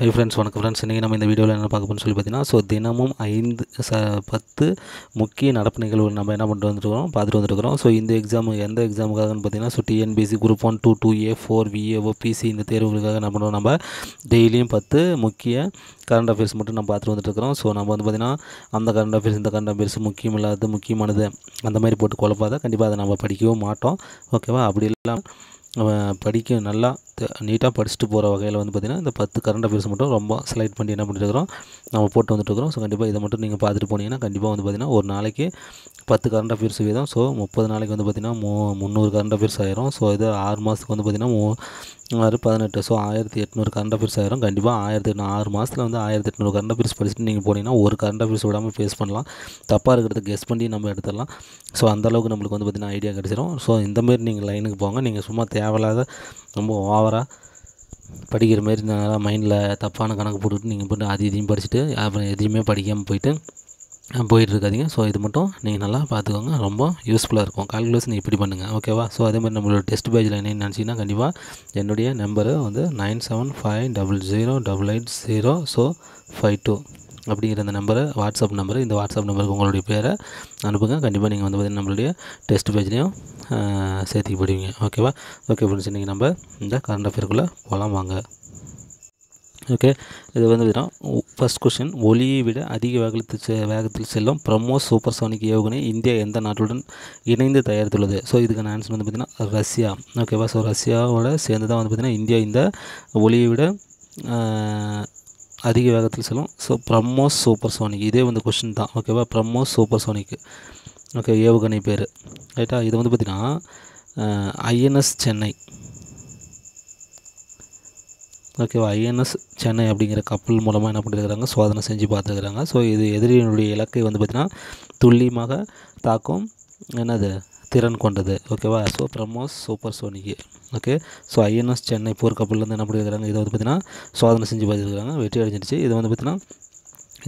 hi friends வணக்கம் friends இன்றைக்கி நம்ம இந்த வீடியோவில் என்ன பார்க்க சொல்லி பார்த்தீங்கன்னா ஸோ தினமும் ஐந்து ச பத்து முக்கிய நடப்பு நிகழ்வு நம்ம என்ன பண்ணிட்டு வந்துருக்கிறோம் பார்த்துட்டு வந்துருக்கிறோம் ஸோ இந்த எக்ஸாம் எந்த எக்ஸாமுக்காகன்னு பார்த்தீங்கன்னா so TNPSC group one two two A four VAO PC இந்த தேர்வுகளுக்காக என்ன பண்ணுவோம் நம்ம டெய்லியும் பத்து முக்கிய கரண்ட் அஃபேர்ஸ் மட்டும் நம்ம பார்த்துட்டு வந்துட்டுருக்கிறோம் ஸோ நம்ம வந்து பார்த்திங்கன்னா அந்த கரண்ட் அஃபேர்ஸ் இந்த கரண்ட் அஃபேர்ஸ் முக்கியம் இல்லாதது முக்கியமானது அந்த மாதிரி போட்டு குழப்பாத கண்டிப்பாக அதை நம்ம படிக்கவும் மாட்டோம் ஓகேவா அப்படி இல்லாமல் படிக்க நல்லா நீட்டாக படிச்சுட்டு போகிற வகையில் வந்து பார்த்திங்கன்னா இந்த பத்து கரண்ட் அஃபேர்ஸ் மட்டும் ரொம்ப செலக்ட் பண்ணி என்ன பண்ணிட்டுருக்கிறோம் நம்ம போட்டு வந்துட்டுருக்கிறோம் ஸோ கண்டிப்பாக இதை மட்டும் நீங்கள் பார்த்துட்டு போனீங்கன்னா கண்டிப்பாக வந்து பார்த்திங்கன்னா ஒரு நாளைக்கு பத்து கரண்ட் அஃபேர்ஸ் வீதம் ஸோ முப்பது நாளைக்கு வந்து பார்த்திங்கன்னா மூ முந்நூறு கரண்ட் அஃபேர்ஸ் ஆயிரும் ஸோ இது ஆறு மாதத்துக்கு வந்து பார்த்திங்கன்னா மூ ஆறு பதினெட்டு ஸோ ஆயிரத்தி எட்நூறு கரண்ட் அஃபேர்ஸ் ஆயிரும் கண்டிப்பாக ஆயிரத்தி எட்நூறு ஆறு மாதத்தில் வந்து ஆயிரத்தி எட்நூறு கரண்ட் அஃபேர்ஸ் படிச்சுட்டு நீங்கள் போனீங்கன்னா ஒரு கரண்ட் அஃபேர்ஸ் விடாமல் ஃபேஸ் பண்ணலாம் தப்பாக இருக்கிறத கெஸ் பண்ணி நம்ம எடுத்துடலாம் ஸோ அந்தளவுக்கு நம்மளுக்கு வந்து பார்த்திங்கன்னா ஐடியா கிடச்சிரும் ஸோ இந்தமாரி நீங்கள் லைனுக்கு போங்க நீங்கள் சும்மா தேவையில்லாத ரொம்ப ஓவர் ஓவராக படிக்கிற மாதிரி நல்லா மைண்டில் தப்பான கணக்கு போட்டுட்டு நீங்கள் போட்டு அது இதையும் படிச்சுட்டு அப்புறம் எதையுமே படிக்காமல் போயிட்டு போயிட்டு இருக்காதிங்க ஸோ இது மட்டும் நீங்கள் நல்லா பார்த்துக்கோங்க ரொம்ப யூஸ்ஃபுல்லாக இருக்கும் கால்குலேஷன் இப்படி பண்ணுங்கள் ஓகேவா ஸோ அதே மாதிரி நம்மளோட டெஸ்ட் பேஜில் என்னென்னு நினச்சிங்கன்னா கண்டிப்பாக என்னுடைய நம்பரு வந்து nine seven five double zero double eight zero so five two அப்படிங்கிற இந்த நம்பரை வாட்ஸ்அப் நம்பர் இந்த வாட்ஸ்அப் நம்பருக்கு உங்களுடைய பேரை அனுப்புங்க கண்டிப்பாக நீங்கள் வந்து பார்த்திங்கன்னா நம்மளுடைய டெஸ்ட் பேஜ்லேயும் சேர்த்துக்கு போடுவீங்க ஓகேவா ஓகே ஃப்ரெண்ட்ஸ் இன்றைக்கி நம்ம இந்த கரண்ட் அஃபேருக்குள்ளே போகலாம் வாங்க ஓகே இது வந்து பார்த்தீங்கன்னா ஃபஸ்ட் கொஸ்டின் ஒலியை விட அதிக வேகத்தில் வேகத்தில் செல்லும் பிரம்மோ சூப்பர் சோனிக் ஏவுகணை இந்தியா எந்த நாட்டுடன் இணைந்து தயாரித்துள்ளது ஸோ இதுக்கான ஆன்சர் வந்து பார்த்திங்கன்னா ரஷ்யா ஓகேவா ஸோ ரஷ்யாவோட சேர்ந்து தான் வந்து பார்த்திங்கன்னா இந்தியா இந்த ஒலியை விட அதிக வேகத்தில் செல்லும் ஸோ பிரம்மோஸ் சூப்பர் சோனிக் இதே வந்து கொஷின் தான் ஓகேவா பிரம்மோஸ் சூப்பர் சோனிக் ஓகே ஏவுகணை பேர் ரைட்டா இது வந்து பார்த்திங்கன்னா ஐஎன்எஸ் சென்னை ஓகேவா ஐஎன்எஸ் சென்னை அப்படிங்கிற கப்பல் மூலமாக என்ன பண்ணியிருக்கிறாங்க சோதனை செஞ்சு பார்த்துருக்குறாங்க ஸோ இது எதிரியினுடைய இலக்கை வந்து பார்த்திங்கன்னா துல்லியமாக தாக்கும் என்னது திறன் கொண்டது ஓகேவா so BrahMos supersonic okay so INS Chennai போர்க்கப்பல்லேருந்து என்ன பண்ணியிருக்கிறாங்க இதை வந்து பார்த்திங்கன்னா சோதனை செஞ்சு பார்த்துருக்காங்க வெற்றி அடைஞ்சிருச்சு இது வந்து பார்த்திங்கன்னா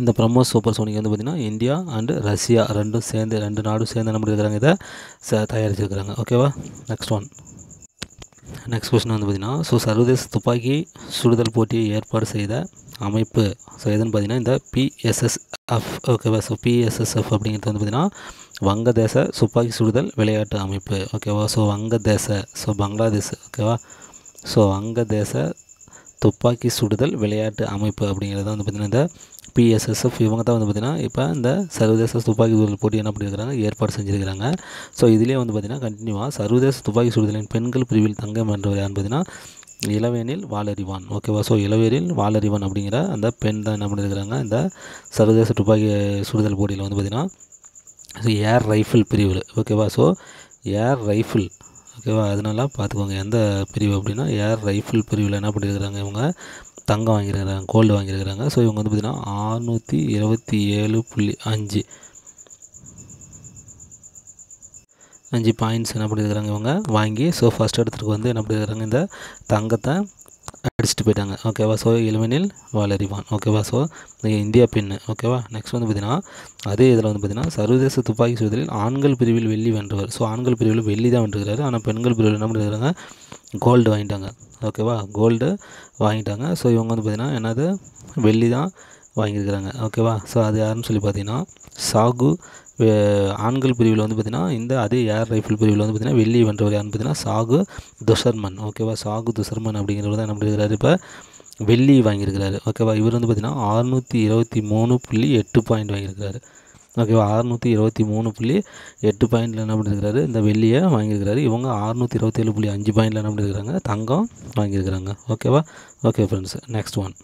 இந்த பிரம்மோஸ் சூப்பர் சோனிக் வந்து பார்த்திங்கன்னா இந்தியா அண்டு ரஷ்யா ரெண்டும் சேர்ந்து ரெண்டு நாடும் சேர்ந்து என்ன பண்ணியிருக்கிறாங்க இதை தயாரிச்சிருக்கிறாங்க ஓகேவா நெக்ஸ்ட் ஒன் நெக்ஸ்ட் கொஸ்டின் வந்து பார்த்திங்கன்னா ஸோ சர்வதேச துப்பாக்கி சுடுதல் போட்டியை ஏற்பாடு செய்த அமைப்பு ஸோ எதுன்னு பார்த்திங்கன்னா இந்த பிஎஸ்எஸ்எஃப் ஓகேவா ஸோ பிஎஸ்எஸ்எஃப் அப்படிங்கிறது வந்து பார்த்திங்கன்னா வங்கதேச துப்பாக்கி சுடுதல் விளையாட்டு அமைப்பு ஓகேவா ஸோ வங்கதேச ஸோ பங்களாதேஷ் ஓகேவா ஸோ வங்கதேச துப்பாக்கி சுடுதல் விளையாட்டு அமைப்பு அப்படிங்கிறது வந்து பார்த்திங்கன்னா இந்த பிஎஸ்எஸ்எஃப் இவங்க தான் வந்து பார்த்திங்கன்னா இப்போ இந்த சர்வதேச துப்பாக்கி சுடுதல் போட்டி என்ன பண்ணியிருக்கிறாங்க ஏற்பாடு செஞ்சுருக்கிறாங்க ஸோ இதுலேயே வந்து பார்த்திங்கன்னா கண்டினியூவாக சர்வதேச துப்பாக்கி சுடுதலின் பெண்கள் பிரிவில் தங்கம் வென்றவர் யார் பார்த்திங்கன்னா இளவேனில் வாலறிவான் ஓகேவா ஸோ இளவேனில் வாலறிவான் அப்படிங்கிற அந்த பெண் தான் என்ன பண்ணியிருக்கிறாங்க இந்த சர்வதேச துப்பாக்கி சுடுதல் போட்டியில் வந்து பார்த்திங்கன்னா ஏர் ரைஃபிள் பிரிவில் ஓகேவா ஸோ ஏர் ரைஃபிள் ஓகேவா அதனால பார்த்துக்கோங்க எந்த பிரிவு அப்படின்னா ஏர் ரைஃபிள் பிரிவில் என்ன பண்ணியிருக்கிறாங்க இவங்க தங்கம் வாங்கியிருக்கிறாங்க கோல்டு வாங்கியிருக்கிறாங்க ஸோ இவங்க வந்து பார்த்திங்கன்னா ஆறுநூற்றி இருபத்தி ஏழு புள்ளி அஞ்சு அஞ்சு பாயிண்ட்ஸ் என்ன பண்ணியிருக்கிறாங்க இவங்க வாங்கி ஸோ ஃபஸ்ட் இடத்துக்கு வந்து என்ன பண்ணியிருக்கிறாங்க இந்த தங்கத்தை அடிச்சுட்டு போயிட்டாங்க ஓகேவா ஸோ இளமனில் வாலறிவான் ஓகேவா ஸோ இந்தியா பெண் ஓகேவா நெக்ஸ்ட் வந்து பார்த்தீங்கன்னா அதே இதில் வந்து பார்த்தீங்கன்னா சர்வதேச துப்பாக்கி சுடுதலில் ஆண்கள் பிரிவில் வெள்ளி வென்றவர் ஸோ ஆண்கள் பிரிவில் வெள்ளி தான் வென்றுக்கிறாரு ஆனால் பெண்கள் பிரிவில் என்ன பண்ணுறாங்க கோல்டு வாங்கிட்டாங்க ஓகேவா கோல்டு வாங்கிட்டாங்க ஸோ இவங்க வந்து பார்த்திங்கன்னா என்னது வெள்ளி தான் வாங்கியிருக்கிறாங்க ஓகேவா ஸோ அது யாருன்னு சொல்லி பார்த்தீங்கன்னா சாகு ஆண்கள் பிரிவில் வந்து பார்த்திங்கன்னா இந்த அதே ஏர் ரைஃபிள் பிரிவில் வந்து பார்த்திங்கன்னா வெள்ளி வென்றவர் யாருன்னு பார்த்தீங்கன்னா சாகு துஷர்மன் ஓகேவா சாகு துஷர்மன் அப்படிங்கிறவர் தான் என்ன இப்போ வெள்ளி வாங்கியிருக்கிறாரு ஓகேவா இவர் வந்து பார்த்திங்கன்னா அறுநூற்றி இருபத்தி மூணு புள்ளி எட்டு பாயிண்ட் வாங்கியிருக்கிறாரு ஓகேவா அறுநூற்றி இருபத்தி மூணு புள்ளி எட்டு பாயிண்டில் என்ன பண்ணியிருக்கிறாரு இந்த வெள்ளியை வாங்கியிருக்கிறாரு இவங்க அறுநூற்றி இருபத்தேழு புள்ளி அஞ்சு பாயிண்டில் என்ன பண்ணியிருக்கிறாங்க தங்கம் வாங்கியிருக்கிறாங்க ஓகேவா okay friends next one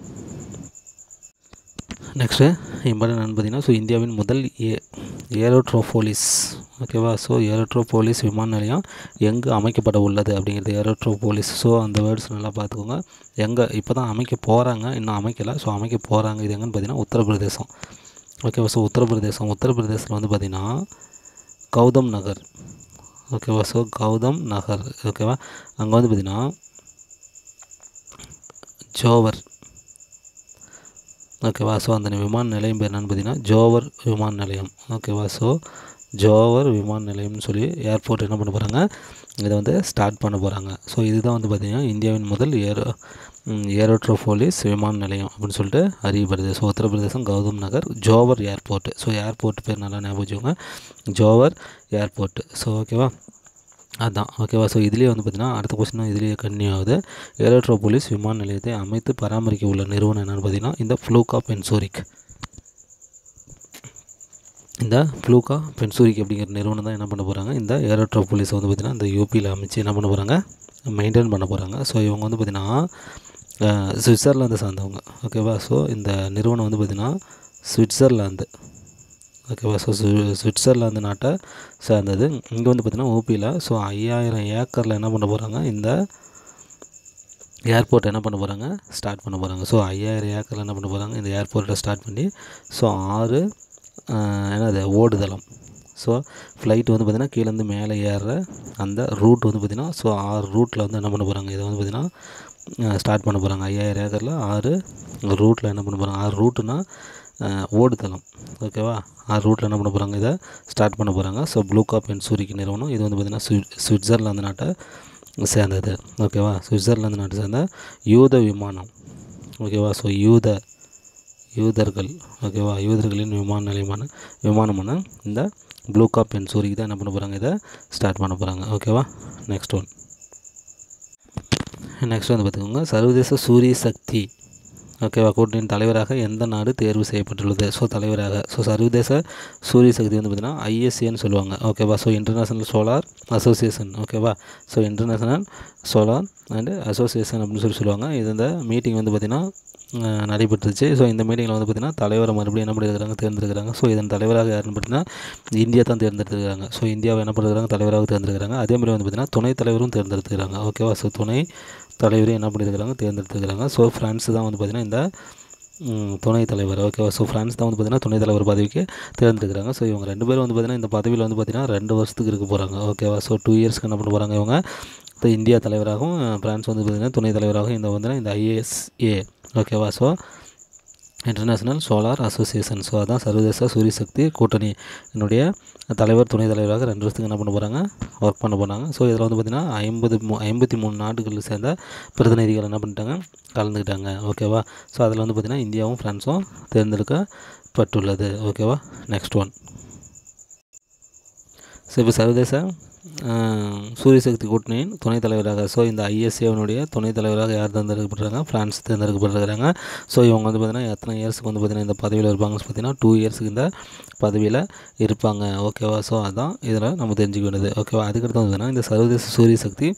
next important பார்த்தீங்கன்னா ஸோ இந்தியாவின் முதல் ஏ ஏரோட்ரோபோலிஸ் ஓகேவா ஸோ ஏரோட்ரோபோலிஸ் விமான நிலையம் எங்கே அமைக்கப்பட உள்ளது அப்படிங்கிறது ஏரோட்ரோபோலிஸ் ஸோ அந்த வேர்ட்ஸ் நல்லா பார்த்துக்கோங்க எங்கே இப்போ தான் அமைக்க போகிறாங்க இன்னும் அமைக்கலை ஸோ அமைக்க போகிறாங்க இது எங்கன்னு பார்த்தீங்கன்னா உத்தரப்பிரதேசம் ஓகேவா ஸோ உத்தரப்பிரதேசம் உத்தரப்பிரதேசத்தில் வந்து பார்த்திங்கன்னா கௌதம் நகர் ஓகேவா ஸோ கௌதம் நகர் ஓகேவா அங்கே வந்து பார்த்திங்கன்னா ஜோவர் ஓகேவா ஸோ அந்த விமான நிலையம் பேர் என்னென்னு பார்த்தீங்கன்னா ஜோவர் விமான நிலையம் ஓகேவா ஸோ ஜோவர் விமான நிலையம்னு சொல்லி ஏர்போர்ட் என்ன பண்ண போகிறாங்க இதை வந்து ஸ்டார்ட் பண்ண போகிறாங்க ஸோ இதுதான் வந்து பார்த்திங்கன்னா இந்தியாவின் முதல் ஏரோ ஏரோட்ரோஃபோலிஸ் விமான நிலையம் அப்படின்னு சொல்லிட்டு அறியப்படுது so Uttar Pradesh Gautam Nagar Jewar airport so airport பேர் நல்லா ஞாபகம் ஜோவர் ஏர்போர்ட் ஸோ ஓகேவா அதுதான் ஓகேவா ஸோ இதுலேயே வந்து பார்த்திங்கன்னா அடுத்த கொஸ்டின் இதுலேயே கன்னியூ ஆகுது போலீஸ் விமான நிலையத்தை அமைத்து பராமரிக்க உள்ள நிறுவனம் என்னென்னு பார்த்தீங்கன்னா இந்த ஃப்ளூகா பென்சூரிக் இந்த ஃப்ளூகா பென்சூரிக் அப்படிங்கிற நிறுவனம் தான் என்ன பண்ண போகிறாங்க இந்த போலீஸ் வந்து பார்த்திங்கன்னா இந்த யூபியில் அமைச்சு என்ன பண்ண போகிறாங்க மெயின்டைன் பண்ண போகிறாங்க ஸோ இவங்க வந்து பார்த்திங்கன்னா சுவிட்சர்லாந்து சார்ந்தவங்க ஓகேவா ஸோ இந்த நிறுவனம் வந்து பார்த்திங்கன்னா சுவிட்சர்லாந்து ஓகேவா ஸோ சுவிட்சர்லாந்து நாட்டை சேர்ந்தது இங்கே வந்து பார்த்திங்கன்னா ஓபியில் ஸோ ஐயாயிரம் ஏக்கரில் என்ன பண்ண போகிறாங்க இந்த ஏர்போர்ட் என்ன பண்ண போகிறாங்க ஸ்டார்ட் பண்ண போகிறாங்க ஸோ ஐயாயிரம் ஏக்கரில் என்ன பண்ண போகிறாங்க இந்த ஏர்போர்ட்டை ஸ்டார்ட் பண்ணி ஸோ ஆறு என்னது ஓடுதளம் ஸோ ஃப்ளைட் வந்து பார்த்திங்கன்னா கீழேருந்து மேலே ஏறுற அந்த ரூட் வந்து பார்த்திங்கன்னா ஸோ ஆறு ரூட்டில் வந்து என்ன பண்ண போகிறாங்க இதை வந்து பார்த்திங்கன்னா ஸ்டார்ட் பண்ண போகிறாங்க ஐயாயிரம் ஏக்கரில் ஆறு ரூட்டில் என்ன பண்ண போகிறாங்க ஆறு ரூட்டுனால் ஓடுதளம் ஓகேவா ஆ ரூட்டில் என்ன பண்ண போகிறாங்க இதை ஸ்டார்ட் பண்ண போகிறாங்க ஸோ ப்ளூ காப் அண்ட் சூரிக்கு நிறுவனம் இது வந்து பார்த்திங்கன்னா சுவிட்சர்லாந்து நாட்டை சேர்ந்தது ஓகேவா சுவிட்சர்லாந்து நாட்டை சேர்ந்த யூத விமானம் ஓகேவா ஸோ யூத யூதர்கள் ஓகேவா யூதர்களின் விமான நிலையமான விமானமான இந்த ப்ளூ காப் அண்ட் சூரிக்கு தான் என்ன பண்ண போகிறாங்க இதை ஸ்டார்ட் பண்ண போகிறாங்க ஓகேவா நெக்ஸ்ட் ஒன் நெக்ஸ்ட் வந்து பார்த்துக்கோங்க சர்வதேச சூரிய சக்தி ஓகேவா கூட்டணியின் தலைவராக எந்த நாடு தேர்வு செய்யப்பட்டுள்ளது ஸோ தலைவராக ஸோ சர்வதேச சூரிய சக்தி வந்து பார்த்திங்கன்னா ஐஎஸ்ஏன்னு e சொல்லுவாங்க ஓகேவா ஸோ இன்டர்நேஷ்னல் சோலார் அசோசியேஷன் ஓகேவா so international solar and association அப்படின்னு சொல்லி சொல்லுவாங்க இது இந்த மீட்டிங் வந்து பார்த்திங்கன்னா நடைபெற்றுச்சு ஸோ இந்த மீட்டிங்கில் வந்து பார்த்திங்கன்னா தலைவரை மறுபடியும் என்ன பண்ணிருக்காங்க தேர்ந்தெடுக்கிறாங்க ஸோ இதன் தலைவராக யாருன்னு பார்த்தீங்கன்னா இந்தியா தான் தேர்ந்தெடுத்துருக்காங்க ஸோ இந்தியாவை என்ன பண்ணுறாங்க தலைவராக தேர்ந்தெடுக்கிறாங்க அதேமாதிரி வந்து பார்த்திங்கன்னா துணைத் தலைவரும் தேர்ந்தெடுத்துக்கிறாங்க ஓகேவா ஸோ துணை தலைவரையும் என்ன பண்ணியிருக்கிறாங்க தேர்ந்தெடுத்துக்கிறாங்க ஸோ ஃப்ரான்ஸ் தான் வந்து பார்த்திங்கன்னா இந்த துணைத் தலைவர் ஓகேவா ஸோ ஃப்ரான்ஸ் தான் வந்து பார்த்திங்கன்னா துணைத் தலைவர் பதவிக்கு தேர்ந்தெடுக்கிறாங்க ஸோ இவங்க ரெண்டு பேரும் வந்து பார்த்திங்கன்னா இந்த பதவியில் வந்து பார்த்திங்கன்னா ரெண்டு வருஷத்துக்கு இருக்க போகிறாங்க ஓகேவா ஸோ டூ இயர்ஸ்க்கு என்ன பண்ண போகிறாங்க இவங்க இந்தியா தலைவராகவும் ஃப்ரான்ஸ் வந்து பார்த்திங்கன்னா துணைத் தலைவராகவும் இந்த வந்து இந்த ஐஏஎஸ்ஏ ஓகேவா so international solar association so அதான் சர்வதேச சூரிய சக்தி கூட்டணி என்னுடைய தலைவர் துணைத் தலைவராக ரெண்டு வருஷத்துக்கு என்ன பண்ண போகிறாங்க ஒர்க் பண்ண போகிறாங்க ஸோ இதில் வந்து பார்த்திங்கன்னா ஐம்பது மூ ஐம்பத்தி மூணு நாடுகளில் சேர்ந்த பிரதிநிதிகள் என்ன பண்ணிட்டாங்க கலந்துக்கிட்டாங்க ஓகேவா ஸோ அதில் வந்து பார்த்திங்கன்னா இந்தியாவும் ஃப்ரான்ஸும் தேர்ந்தெடுக்கப்பட்டுள்ளது ஓகேவா நெக்ஸ்ட் ஒன் ஸோ இப்போ சர்வதேச சூரியசக்தி கூட்டணியின் துணைத் தலைவராக ஸோ இந்த ஐஎஸ்ஏவனுடைய துணைத் தலைவராக யார் தேர்ந்தெடுக்கப்படுறாங்க ஃப்ரான்ஸ் தேர்ந்தெடுக்கப்படுறாங்க ஸோ இவங்க வந்து பார்த்தீங்கன்னா எத்தனை இயர்ஸுக்கு வந்து பார்த்திங்கன்னா இந்த பதவியில் இருப்பாங்கன்னு பார்த்தீங்கன்னா டூ இயர்ஸுக்கு இந்த பதவியில் இருப்பாங்க ஓகேவா ஸோ அதான் இதில் நம்ம தெரிஞ்சுக்க வேண்டியது ஓகேவா அதுக்கடுத்து வந்து இந்த சர்வதேச சூரிய சக்தி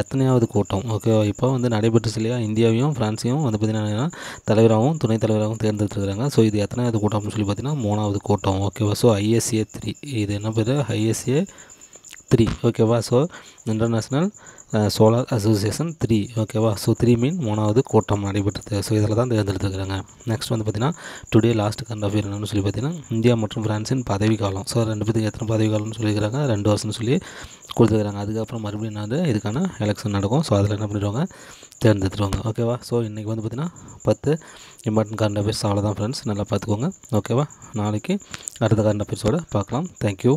எத்தனையாவது கூட்டம் ஓகேவா இப்போ வந்து நடைபெற்றுச்சு இல்லையா இந்தியாவையும் ஃப்ரான்ஸையும் வந்து பார்த்திங்கன்னா தலைவராகவும் துணைத் தலைவராகவும் தேர்ந்தெடுத்துருக்காங்க ஸோ இது எத்தனையாவது கூட்டம் அப்படின்னு சொல்லி பார்த்திங்கன்னா மூணாவது கூட்டம் ஓகேவா ஸோ ஐஎஸ்ஏ த்ரீ இது என்ன பேர் ஐஎஸ்ஏ த்ரீ ஓகேவா so international solar association three ஓகேவா ஸோ த்ரீ மீன் மூணாவது கூட்டம் நடைபெற்றது ஸோ இதில் தான் தேர்ந்தெடுத்துக்கிறாங்க நெக்ஸ்ட் வந்து பார்த்தீங்கன்னா டுடே லாஸ்ட் கரண்ட் அஃபேர் என்னன்னு சொல்லி பார்த்தீங்கன்னா இந்தியா மற்றும் ஃப்ரான்ஸின் பதவி ஸோ ரெண்டு பேத்துக்கு எத்தனை பதவி காலம்னு சொல்லியிருக்கிறாங்க ரெண்டு வருஷம்னு சொல்லி கொடுத்துருக்குறாங்க அதுக்கப்புறம் மறுபடியும் என்ன வந்து இதுக்கான எலெக்ஷன் நடக்கும் ஸோ அதில் என்ன பண்ணிடுவாங்க தேர்ந்தெடுத்துருவாங்க ஓகேவா ஸோ இன்றைக்கி வந்து பார்த்திங்கன்னா பத்து இம்பார்ட்டன்ட் கரண்ட் அஃபேர்ஸ் அவ்வளோதான் ஃப்ரெண்ட்ஸ் நல்லா பார்த்துக்கோங்க ஓகேவா நாளைக்கு அடுத்த கரண்ட் அஃபேர்ஸோடு பார்க்கலாம் தேங்க்யூ